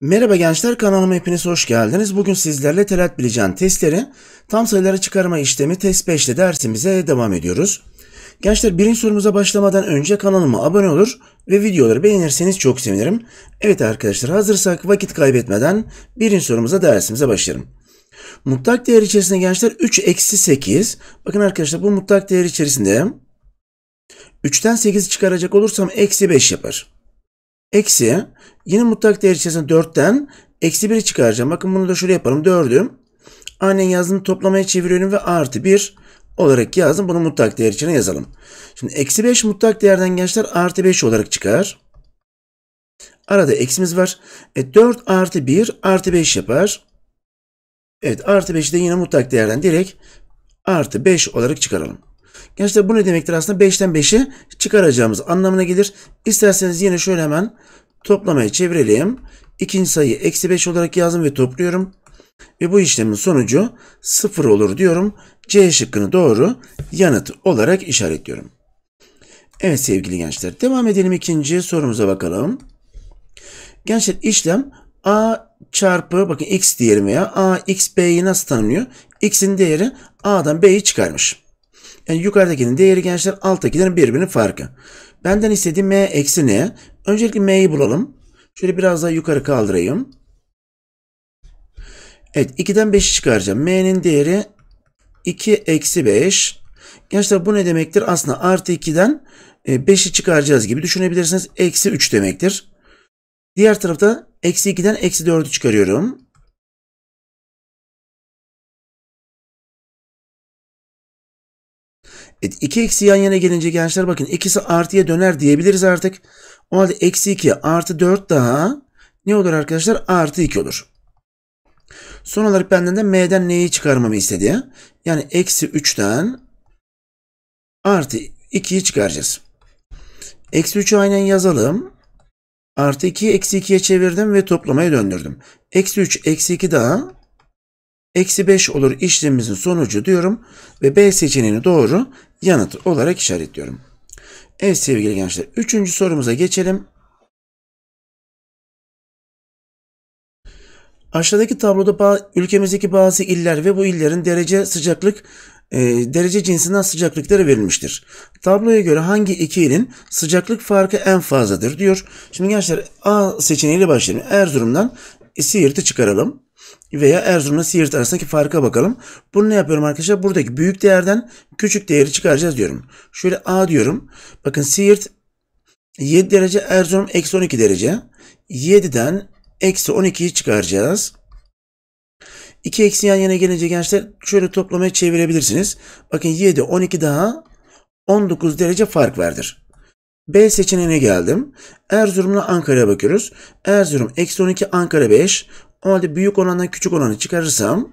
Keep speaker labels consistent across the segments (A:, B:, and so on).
A: Merhaba gençler kanalıma hepiniz hoş geldiniz. Bugün sizlerle telat bileceğin testleri tam sayıları çıkarma işlemi test 5'te dersimize devam ediyoruz. Gençler birinci sorumuza başlamadan önce kanalıma abone olur ve videoları beğenirseniz çok sevinirim. Evet arkadaşlar hazırsak vakit kaybetmeden birinci sorumuza dersimize başlayalım. Mutlak değer içerisinde gençler 3 eksi 8. Bakın arkadaşlar bu mutlak değer içerisinde 3'ten 8'i çıkaracak olursam eksi 5 yapar. Eksi yine mutlak değer içerisinde 4'ten eksi 1'i çıkaracağım. Bakın bunu da şöyle yaparım 4'ü. Aynen yazdım toplamaya çeviriyorum ve artı 1 olarak yazdım. Bunu mutlak değer içine yazalım. Şimdi eksi 5 mutlak değerden gençler artı 5 olarak çıkar. Arada eksimiz var. E, 4 artı 1 artı 5 yapar. Evet artı 5'i de yine mutlak değerden direkt artı 5 olarak çıkaralım. Gençler bu ne demektir? Aslında 5'ten 5'i çıkaracağımız anlamına gelir. İsterseniz yine şöyle hemen toplamaya çevirelim. İkinci sayı eksi 5 olarak yazdım ve topluyorum. Ve bu işlemin sonucu 0 olur diyorum. C şıkkını doğru yanıt olarak işaretliyorum. Evet sevgili gençler devam edelim ikinci sorumuza bakalım. Gençler işlem A çarpı bakın x diyelim veya A x b'yi nasıl tanımlıyor? X'in değeri A'dan B'yi çıkarmış. Yani yukarıdakinin değeri gençler alttakilerin birbirinin farkı. Benden istediği M eksi N. Öncelikle M'yi bulalım. Şöyle biraz daha yukarı kaldırayım. Evet 2'den 5'i çıkaracağım. M'nin değeri 2 eksi 5. Gençler bu ne demektir? Aslında artı 2'den 5'i e, çıkaracağız gibi düşünebilirsiniz. Eksi 3 demektir. Diğer tarafta Eksi 2'den eksi 4'ü çıkarıyorum.
B: Evet, iki eksi yan yana
A: gelince gençler bakın ikisi artıya döner diyebiliriz artık. O halde eksi 2 artı 4 daha ne olur arkadaşlar? Artı 2 olur. Son olarak benden de m'den neyi çıkarmamı istedi? Yani eksi 3'ten artı 2'yi çıkaracağız. Eksi 3'ü aynen yazalım. Artı 2'yi eksi 2'ye çevirdim ve toplamaya döndürdüm. Eksi 3 eksi 2 daha eksi 5 olur işlemimizin sonucu diyorum ve B seçeneğini doğru yanıt olarak işaretliyorum. Evet sevgili gençler üçüncü sorumuza geçelim. Aşağıdaki tabloda ülkemizdeki bazı iller ve bu illerin derece sıcaklık e, derece cinsinden sıcaklıkları verilmiştir. Tabloya göre hangi iki ilin sıcaklık farkı en fazladır diyor. Şimdi gençler A seçeneğiyle başlayalım. Erzurum'dan Siirt'i çıkaralım veya Erzurum'la Siirt arasındaki farka bakalım. Bunu ne yapıyorum arkadaşlar? Buradaki büyük değerden küçük değeri çıkaracağız diyorum. Şöyle A diyorum. Bakın Siirt 7 derece, Erzurum eksi 12 derece. 7'den eksi 12'yi çıkaracağız. 2 eksi yan yana gelince gençler şöyle toplamaya çevirebilirsiniz. Bakın 7, 12 daha 19 derece fark vardır. B seçeneğine geldim. Erzurum'la Ankara'ya bakıyoruz. Erzurum eksi 12, Ankara 5. O halde büyük olandan küçük olanı çıkarırsam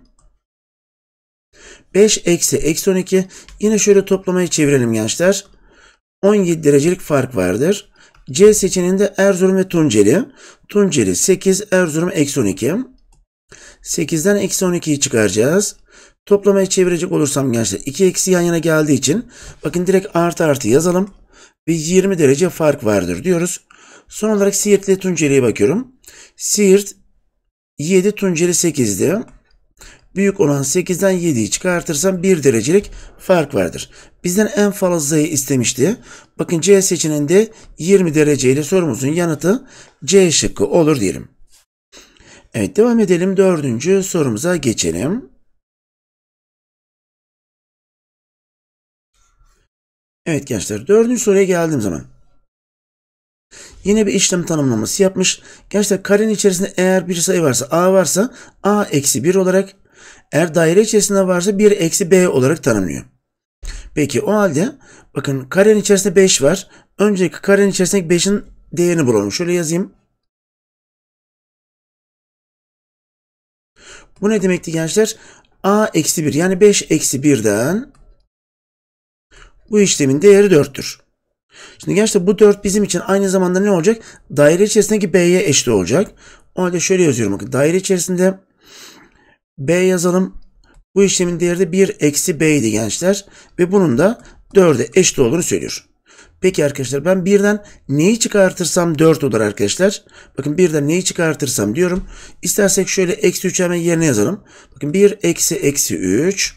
A: 5 eksi eksi 12 yine şöyle toplamaya çevirelim gençler. 17 derecelik fark vardır. C seçeneğinde Erzurum ve Tunceli. Tunceli 8, Erzurum eksi 12. 8'den eksi 12'yi çıkaracağız. Toplamaya çevirecek olursam gençler 2 eksi yan yana geldiği için bakın direkt artı artı yazalım. Ve 20 derece fark vardır diyoruz. Son olarak Siirt ile Tunceli'ye bakıyorum. Siirt 7 Tunceli 8'di. Büyük olan 8'den 7'yi çıkartırsam 1 derecelik fark vardır. Bizden en fazlayı istemişti. Bakın C seçeneğinde 20 derece ile sorumuzun yanıtı C şıkkı olur diyelim. Evet devam edelim. Dördüncü sorumuza geçelim. Evet gençler dördüncü soruya geldiğim zaman Yine bir işlem tanımlaması yapmış. Gençler karenin içerisinde eğer bir sayı varsa a varsa a eksi 1 olarak eğer daire içerisinde varsa 1 eksi b olarak tanımlıyor. Peki o halde bakın karenin içerisinde 5 var. Önceki karenin içerisindeki 5'in değerini bulalım. Şöyle yazayım.
B: Bu ne demekti gençler?
A: A eksi 1 yani 5 eksi 1'den bu işlemin değeri 4'tür. Şimdi gençler bu 4 bizim için aynı zamanda ne olacak? Daire içerisindeki B'ye eşit olacak. O halde şöyle yazıyorum. Bakın daire içerisinde B yazalım. Bu işlemin değeri de 1 eksi B'ydi gençler. Ve bunun da 4'e eşit olduğunu söylüyor. Peki arkadaşlar ben birden neyi çıkartırsam 4 olur arkadaşlar. Bakın birden neyi çıkartırsam diyorum. İstersek şöyle eksi 3 hemen yerine yazalım. Bakın 1 eksi eksi 3.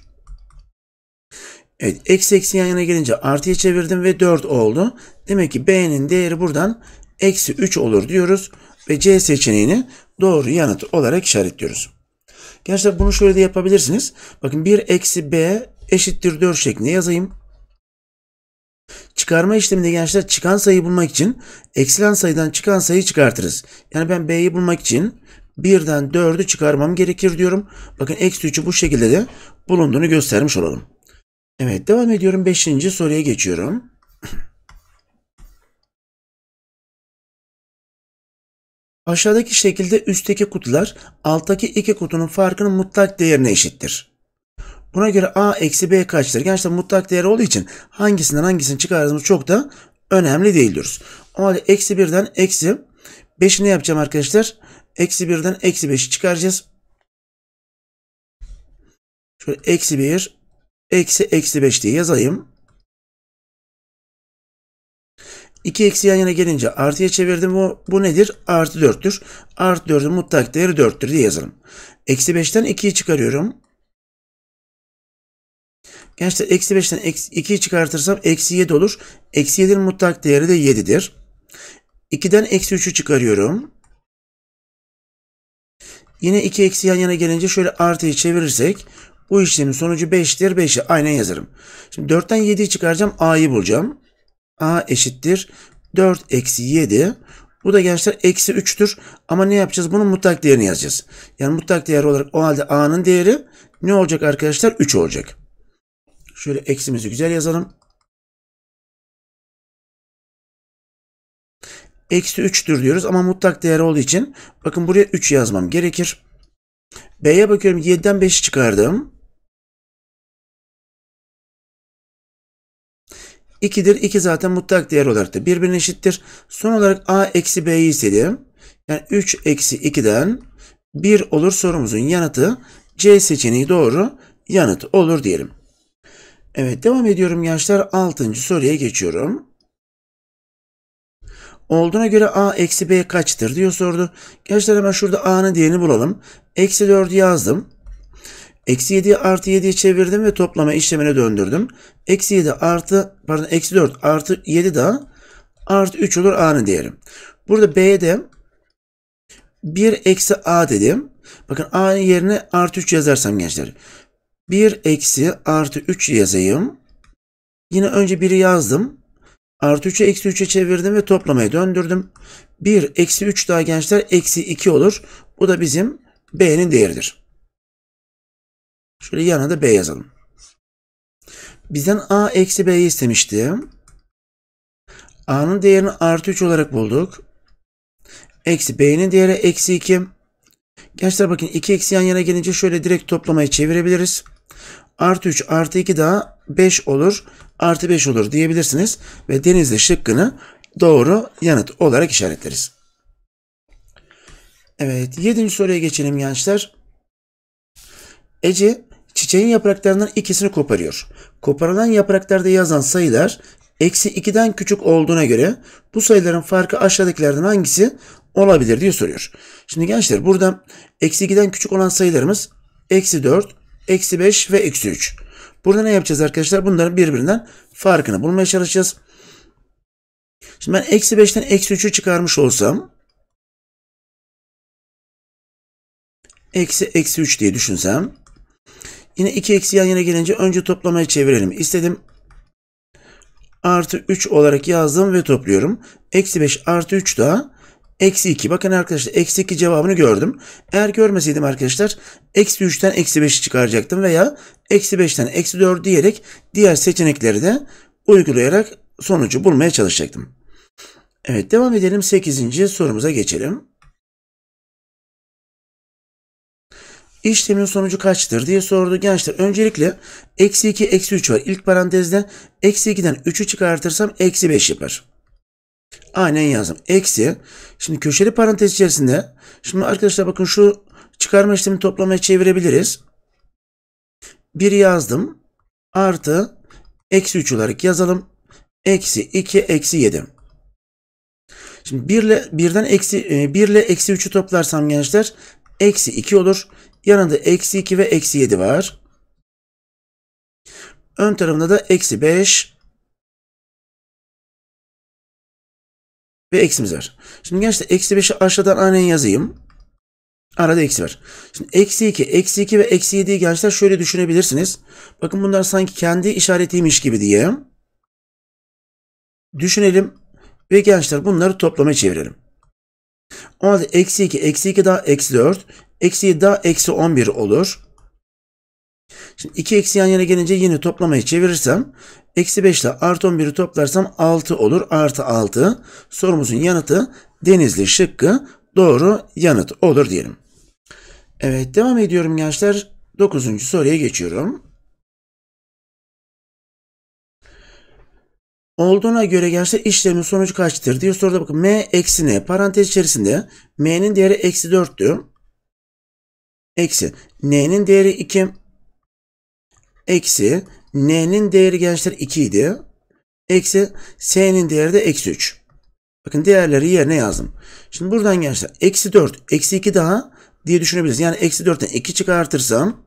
A: Evet eksi eksi yan yana gelince artıya çevirdim ve 4 oldu. Demek ki B'nin değeri buradan eksi 3 olur diyoruz. Ve C seçeneğini doğru yanıt olarak işaretliyoruz. Gençler bunu şöyle de yapabilirsiniz. Bakın 1 eksi B eşittir 4 şeklinde yazayım. Çıkarma işleminde gençler çıkan sayıyı bulmak için eksilen sayıdan çıkan sayıyı çıkartırız. Yani ben B'yi bulmak için 1'den 4'ü çıkarmam gerekir diyorum. Bakın eksi 3'ü bu şekilde de bulunduğunu göstermiş olalım. Evet devam ediyorum. 5. soruya geçiyorum. Aşağıdaki şekilde üstteki kutular alttaki iki kutunun farkının mutlak değerine eşittir. Buna göre a eksi b kaçtır? Gerçekten mutlak değer olduğu için hangisinden hangisini çıkardığımız çok da önemli değil diyoruz. O halde eksi 1'den eksi 5'i ne yapacağım arkadaşlar? Eksi 1'den eksi 5'i çıkaracağız. Şöyle eksi 1 eksi eksi 5 diye yazayım. 2 eksi yan yana gelince artıya çevirdim. Bu, bu nedir? Artı 4'tür. Artı 4'ün mutlak değeri 4'tür diye yazalım. Eksi 5'ten 2'yi çıkarıyorum. Gençler eksi 5'ten eksi çıkartırsam eksi 7 olur. Eksi 7'nin mutlak değeri de 7'dir. 2'den eksi 3'ü çıkarıyorum. Yine 2 eksi yan yana gelince şöyle artıyı çevirirsek bu işlemin sonucu 5'tir. 5'i aynen yazarım. Şimdi 4'ten 7'yi çıkaracağım. A'yı bulacağım. A eşittir. 4 eksi 7. Bu da gençler eksi 3'tür. Ama ne yapacağız? Bunun mutlak değerini yazacağız. Yani mutlak değer olarak o halde A'nın değeri ne olacak arkadaşlar? 3 olacak. Şöyle eksimizi güzel yazalım. Eksi 3'tür diyoruz ama mutlak değer olduğu için bakın buraya 3 yazmam gerekir. B'ye bakıyorum 7'den 5
B: çıkardım. 2'dir.
A: 2 zaten mutlak değer olarak da birbirine eşittir. Son olarak A eksi B'yi istedim. Yani 3 eksi 2'den 1 olur sorumuzun yanıtı C seçeneği doğru yanıt olur diyelim. Evet devam ediyorum gençler. Altıncı soruya geçiyorum. Olduğuna göre a eksi b kaçtır diyor sordu. Gençler hemen şurada a'nın değerini bulalım. Eksi 4'ü yazdım. Eksi 7'yi artı 7'ye çevirdim ve toplama işlemine döndürdüm. Eksi 7 artı pardon eksi 4 artı 7 daha artı 3 olur a'nın değeri. Burada b'de 1 eksi a dedim. Bakın a'nın yerine artı 3 yazarsam gençler. 1 eksi artı 3 yazayım. Yine önce 1'i yazdım. Artı 3'e eksi 3'e çevirdim ve toplamaya döndürdüm. 1 eksi 3 daha gençler eksi 2 olur. Bu da bizim B'nin değeridir. Şöyle yanına da B yazalım. Bizden A eksi B'yi istemişti. A'nın değerini artı 3 olarak bulduk. Eksi B'nin değeri eksi 2. Gençler bakın 2 eksi yan yana gelince şöyle direkt toplamaya çevirebiliriz. Artı 3 artı 2 daha 5 olur. Artı 5 olur diyebilirsiniz. Ve denizli şıkkını doğru yanıt olarak işaretleriz. Evet 7. soruya geçelim gençler. Ece çiçeğin yapraklarından ikisini koparıyor. Koparılan yapraklarda yazan sayılar eksi 2'den küçük olduğuna göre bu sayıların farkı aşağıdakilerden hangisi olabilir diye soruyor. Şimdi gençler burada eksi 2'den küçük olan sayılarımız eksi 4, eksi 5 ve eksi 3. Burada ne yapacağız arkadaşlar? Bunların birbirinden farkını bulmaya çalışacağız. Şimdi ben eksi 5'ten eksi 3'ü çıkarmış olsam eksi eksi 3 diye düşünsem yine 2 eksi yan yana gelince önce toplamaya çevirelim İstedim Artı 3 olarak yazdım ve topluyorum. Eksi 5 artı 3 daha Eksi 2. Bakın arkadaşlar eksi 2 cevabını gördüm. Eğer görmeseydim arkadaşlar eksi 3'ten eksi 5'i çıkaracaktım veya eksi 5'ten eksi 4 diyerek diğer seçenekleri de uygulayarak sonucu bulmaya çalışacaktım. Evet devam edelim 8. sorumuza geçelim. İşlemin sonucu kaçtır diye sordu. Gençler öncelikle eksi 2 eksi 3 var. İlk parantezde eksi 2'den 3'ü çıkartırsam eksi 5 yapar. Aynen yazdım. Eksi. Şimdi köşeli parantez içerisinde. Şimdi arkadaşlar bakın şu çıkarma işlemi toplamaya çevirebiliriz. 1 yazdım. Artı eksi 3 olarak yazalım. Eksi 2 eksi 7. Şimdi 1 ile 1'den eksi 1 e, ile eksi 3'ü toplarsam gençler eksi 2 olur. Yanında eksi 2 ve eksi 7 var. Ön tarafında da eksi 5
B: ve eksimiz var. Şimdi gençler eksi 5'i aşağıdan
A: aynen yazayım. Arada eksi var. Şimdi eksi 2, eksi 2 ve eksi 7'yi gençler şöyle düşünebilirsiniz. Bakın bunlar sanki kendi işaretiymiş gibi diye. Düşünelim ve gençler bunları toplama çevirelim. O halde eksi 2, eksi 2 daha eksi 4, eksi 7 daha eksi 11 olur. Şimdi 2 eksi yan yana gelince yine toplamayı çevirirsem eksi 5 ile artı 11'i toplarsam 6 olur. Artı 6 sorumuzun yanıtı denizli şıkkı doğru yanıt olur diyelim. Evet devam ediyorum gençler. 9. soruya geçiyorum. Olduğuna göre gençler işlemin sonucu kaçtır diyor. Soruda bakın m eksi n parantez içerisinde m'nin değeri eksi 4'tü. Eksi n'nin değeri 2 eksi n'nin değeri gençler 2 idi. Eksi s'nin değeri de eksi 3. Bakın değerleri yerine yazdım. Şimdi buradan gençler eksi 4, eksi 2 daha diye düşünebiliriz. Yani eksi 4'ten 2 çıkartırsam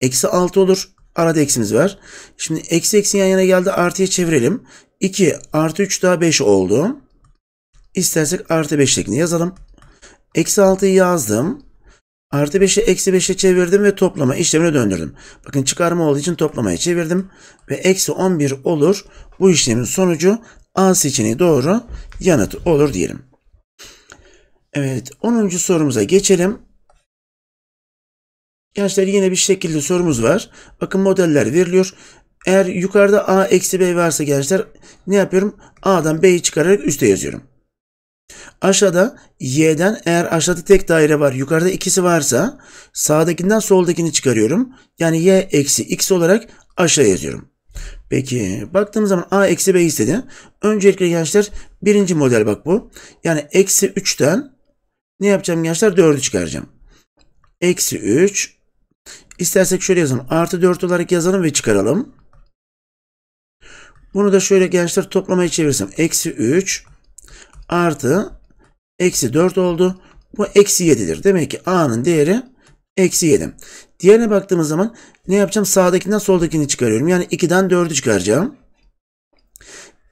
A: eksi 6 olur. Arada eksimiz var. Şimdi eksi eksi yan yana geldi artıya çevirelim. 2 artı 3 daha 5 oldu. İstersek artı 5 şeklinde yazalım. Eksi 6'yı yazdım. Artı 5'i eksi 5'e çevirdim ve toplama işlemine döndürdüm. Bakın çıkarma olduğu için toplamaya çevirdim. Ve eksi 11 olur. Bu işlemin sonucu A seçeneği doğru yanıt olur diyelim. Evet 10. sorumuza geçelim. Gençler yine bir şekilde sorumuz var. Bakın modeller veriliyor. Eğer yukarıda A eksi B varsa gençler ne yapıyorum? A'dan B'yi çıkararak üste yazıyorum. Aşağıda y'den eğer aşağıda tek daire var yukarıda ikisi varsa sağdakinden soldakini çıkarıyorum. Yani y eksi x olarak aşağı yazıyorum. Peki baktığımız zaman a eksi b istedi. Öncelikle gençler birinci model bak bu. Yani eksi 3'ten ne yapacağım gençler 4'ü çıkaracağım. Eksi 3 İstersek şöyle yazalım. Artı 4 olarak yazalım ve çıkaralım. Bunu da şöyle gençler toplamaya çevirsem. Eksi 3 artı eksi 4 oldu. Bu eksi 7'dir. Demek ki A'nın değeri eksi 7. Diğerine baktığımız zaman ne yapacağım? Sağdakinden soldakini çıkarıyorum. Yani 2'den 4'ü çıkaracağım.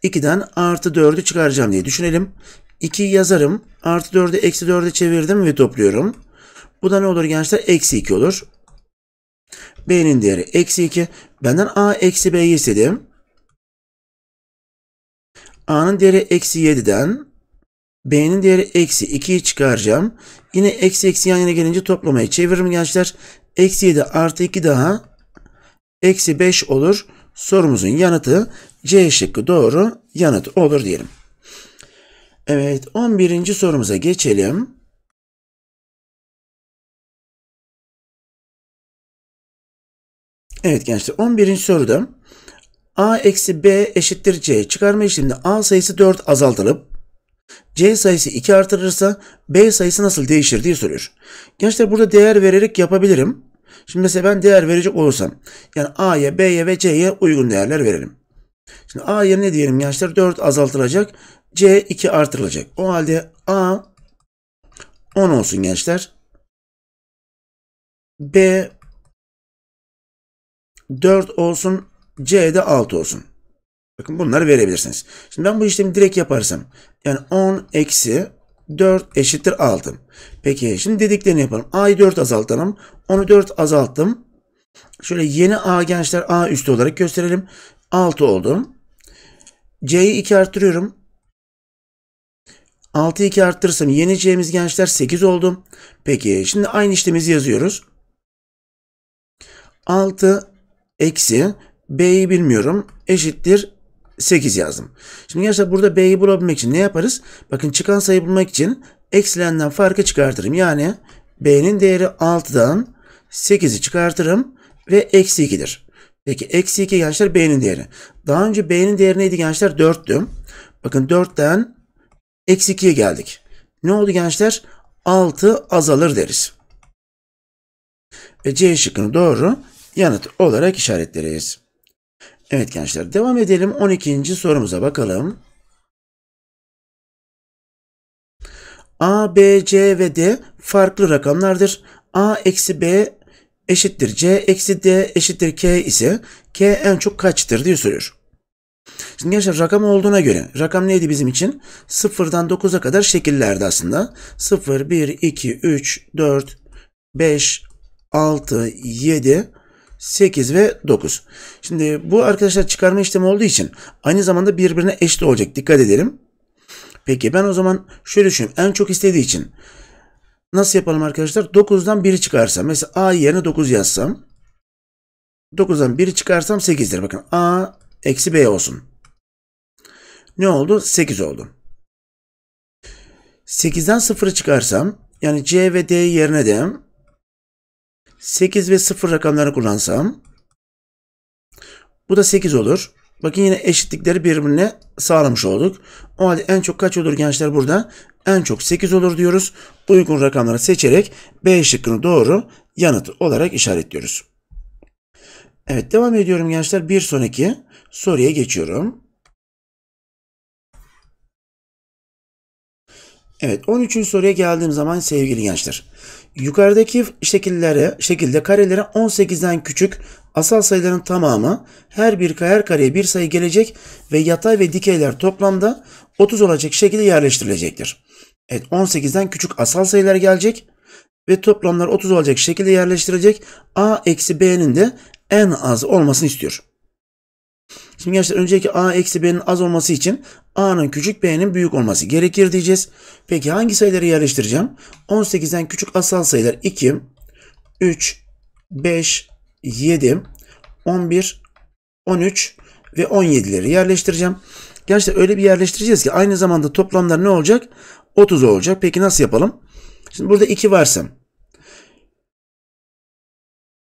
A: 2'den artı 4'ü çıkaracağım diye düşünelim. 2 yazarım. Artı 4'ü eksi 4'e çevirdim ve topluyorum. Bu da ne olur gençler? Eksi 2 olur. B'nin değeri eksi 2. Benden A eksi B'yi istedim. A'nın değeri eksi 7'den B'nin değeri eksi 2'yi çıkaracağım. Yine eksi eksi yan yana gelince toplamayı çeviririm gençler. Eksi 7 artı 2 daha eksi 5 olur. Sorumuzun yanıtı C şıkkı doğru yanıt olur diyelim. Evet 11. sorumuza geçelim. Evet gençler 11. soruda a eksi b eşittir c çıkarma işleminde a sayısı 4 azaltılıp C sayısı 2 artırırsa B sayısı nasıl değişir diye soruyor. Gençler burada değer vererek yapabilirim. Şimdi mesela ben değer verecek olursam yani A'ya, B'ye ve C'ye uygun değerler verelim. Şimdi A yerine diyelim gençler 4 azaltılacak. C 2 artırılacak. O halde A
B: 10 olsun gençler. B
A: 4 olsun. C de 6 olsun. Bakın bunları verebilirsiniz. Şimdi ben bu işlemi direkt yaparsam yani 10 eksi 4 eşittir 6. Peki şimdi dediklerini yapalım. A'yı 4 azaltalım. Onu 4 azalttım. Şöyle yeni A gençler A üstü olarak gösterelim. 6 oldu. C'yi 2 arttırıyorum. 6'yı 2 arttırırsam yeni C'miz gençler 8 oldu. Peki şimdi aynı işlemimizi yazıyoruz. 6 eksi B'yi bilmiyorum eşittir 8 yazdım. Şimdi gençler burada B'yi bulabilmek için ne yaparız? Bakın çıkan sayı bulmak için eksilenden farkı çıkartırım. Yani B'nin değeri 6'dan 8'i çıkartırım ve eksi 2'dir. Peki eksi 2 gençler B'nin değeri. Daha önce B'nin değeri neydi gençler? 4'tü. Bakın 4'ten eksi 2'ye geldik. Ne oldu gençler? 6 azalır deriz. Ve C şıkkını doğru yanıt olarak işaretleriz. Evet gençler devam edelim 12. sorumuza bakalım. A, B, C ve D farklı rakamlardır. A eksi B eşittir C eksi D eşittir K ise K en çok kaçtır diye soruyor. Şimdi gençler rakam olduğuna göre rakam neydi bizim için? 0'dan 9'a kadar şekillerdi aslında. 0, 1, 2, 3, 4, 5, 6, 7, 8 ve 9. Şimdi bu arkadaşlar çıkarma işlemi olduğu için aynı zamanda birbirine eşit olacak. Dikkat edelim. Peki ben o zaman şöyle düşüneyim. En çok istediği için nasıl yapalım arkadaşlar? 9'dan 1 çıkarsam Mesela A yerine 9 yazsam. 9'dan 1 çıkarsam 8'dir. Bakın A eksi B olsun. Ne oldu? 8 oldu. 8'den 0'ı çıkarsam yani C ve D yerine de 8 ve 0 rakamlarını kullansam bu da 8 olur. Bakın yine eşitlikleri birbirine sağlamış olduk. O halde en çok kaç olur gençler burada? En çok 8 olur diyoruz. Uygun rakamları seçerek B şıkkını doğru yanıt olarak işaretliyoruz. Evet devam ediyorum gençler. Bir sonraki soruya geçiyorum. Evet 13. soruya geldiğim zaman sevgili gençler. Yukarıdaki şekillere, şekilde karelere 18'den küçük asal sayıların tamamı her bir her kareye bir sayı gelecek ve yatay ve dikeyler toplamda 30 olacak şekilde yerleştirilecektir. Evet 18'den küçük asal sayılar gelecek ve toplamlar 30 olacak şekilde yerleştirecek. A eksi B'nin de en az olmasını istiyor. Şimdi gençler önceki a eksi b'nin az olması için a'nın küçük b'nin büyük olması gerekir diyeceğiz. Peki hangi sayıları yerleştireceğim? 18'den küçük asal sayılar 2, 3, 5, 7, 11, 13 ve 17'leri yerleştireceğim. Gençler öyle bir yerleştireceğiz ki aynı zamanda toplamlar ne olacak? 30 olacak. Peki nasıl yapalım? Şimdi burada 2 varsa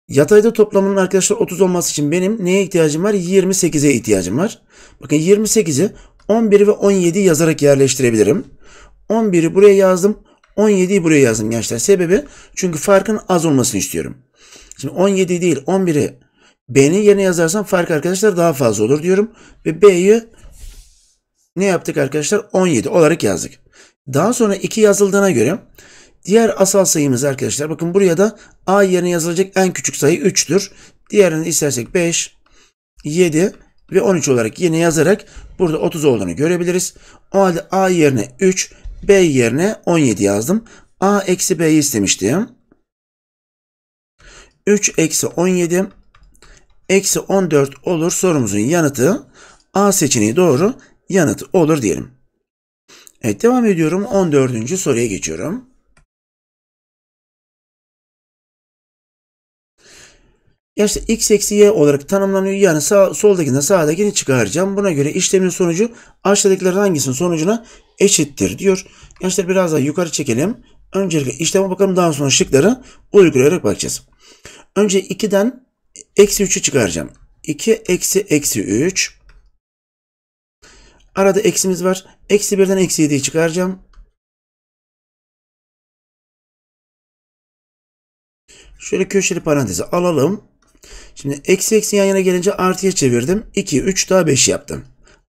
A: Yatayda toplamının arkadaşlar 30 olması için benim neye ihtiyacım var? 28'e ihtiyacım var. Bakın 28'i 11 ve 17 yazarak yerleştirebilirim. 11'i buraya yazdım. 17'yi buraya yazdım gençler. Sebebi çünkü farkın az olmasını istiyorum. Şimdi 17 değil 11'i B'nin yerine yazarsam fark arkadaşlar daha fazla olur diyorum. Ve B'yi ne yaptık arkadaşlar? 17 olarak yazdık. Daha sonra 2 yazıldığına göre Diğer asal sayımız arkadaşlar bakın buraya da a yerine yazılacak en küçük sayı 3'tür. Diğerini istersek 5, 7 ve 13 olarak yine yazarak burada 30 olduğunu görebiliriz. O halde a yerine 3, b yerine 17 yazdım. a eksi b'yi istemiştim. 3 eksi 17 eksi 14 olur sorumuzun yanıtı a seçeneği doğru yanıt olur diyelim. Evet devam ediyorum 14. soruya geçiyorum. işte x eksi y olarak tanımlanıyor. Yani sağ, soldakinden sağdakini çıkaracağım. Buna göre işlemin sonucu aşağıdakilerden hangisinin sonucuna eşittir diyor. Gençler biraz daha yukarı çekelim. Öncelikle işleme bakalım daha sonra şıkları uygulayarak bakacağız. Önce 2'den eksi 3'ü çıkaracağım. 2 eksi eksi 3.
B: Arada eksimiz var. Eksi 1'den eksi 7'yi çıkaracağım.
A: Şöyle köşeli parantezi alalım. Şimdi eksi eksi yan yana gelince artıya çevirdim. 2, 3 daha 5 yaptım.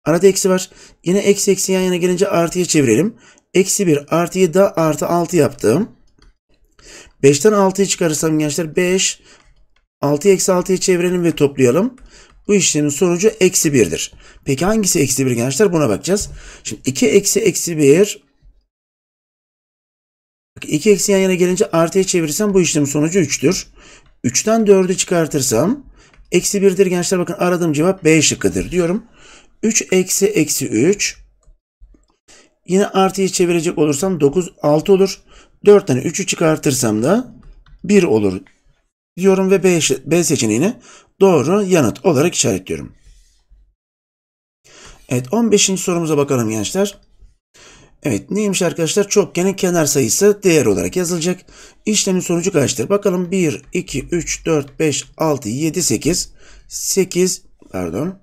A: Arada eksi var. Yine eksi eksi yan yana gelince artıya çevirelim. Eksi 1 artıyı daha artı 6 yaptım. 5'ten 6'yı çıkarırsam gençler 5. 6'yı eksi 6'ya çevirelim ve toplayalım. Bu işlemin sonucu eksi 1'dir. Peki hangisi eksi 1 gençler? Buna bakacağız. Şimdi 2 eksi eksi 1 2 eksi yan yana gelince artıya çevirirsem bu işlemin sonucu 3'tür. 3'ten 4'ü çıkartırsam eksi 1'dir gençler bakın aradığım cevap B şıkkıdır diyorum. 3 eksi eksi 3 yine artıyı çevirecek olursam 9 6 olur. 4 tane 3'ü çıkartırsam da 1 olur diyorum ve B, B seçeneğini doğru yanıt olarak işaretliyorum. Evet 15. sorumuza bakalım gençler. Evet neymiş arkadaşlar? Çokgenin kenar sayısı değer olarak yazılacak. İşlemin sonucu kaçtır? Bakalım 1, 2, 3, 4, 5, 6, 7, 8. 8 pardon.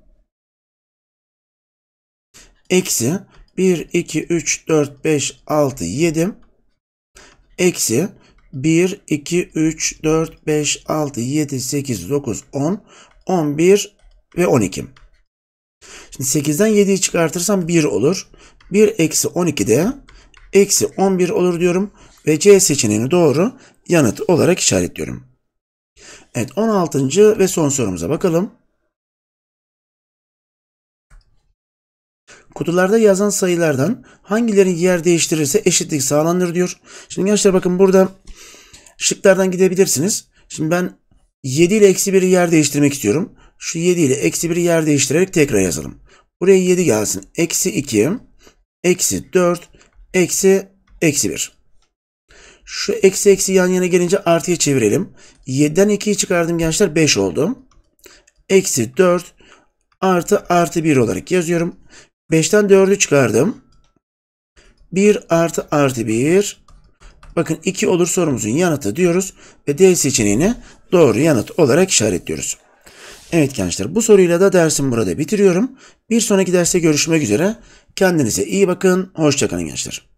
A: Eksi 1, 2, 3, 4, 5, 6, 7. Eksi 1, 2, 3, 4, 5, 6, 7, 8, 9, 10, 11 ve 12. Şimdi 8'den 7'yi çıkartırsam 1 olur. 1 eksi 12 de eksi 11 olur diyorum ve C seçeneğini doğru yanıt olarak işaretliyorum. Evet 16. ve son sorumuza bakalım. Kutularda yazan sayılardan hangileri yer değiştirirse eşitlik sağlanır diyor. Şimdi gençler bakın burada şıklardan gidebilirsiniz. Şimdi ben 7 ile eksi 1'i yer değiştirmek istiyorum. Şu 7 ile eksi 1'i yer değiştirerek tekrar yazalım. Buraya 7 gelsin. Eksi 2 Eksi 4, eksi, eksi 1. Şu eksi eksi yan yana gelince artıya çevirelim. 7'den 2'yi çıkardım gençler 5 oldu. Eksi 4 artı artı 1 olarak yazıyorum. 5'ten 4'ü çıkardım. 1 artı artı 1. Bakın 2 olur sorumuzun yanıtı diyoruz. Ve D seçeneğini doğru yanıt olarak işaretliyoruz. Evet gençler bu soruyla da dersimi burada bitiriyorum. Bir sonraki derste görüşmek üzere. Kendinize iyi bakın. Hoşçakalın gençler.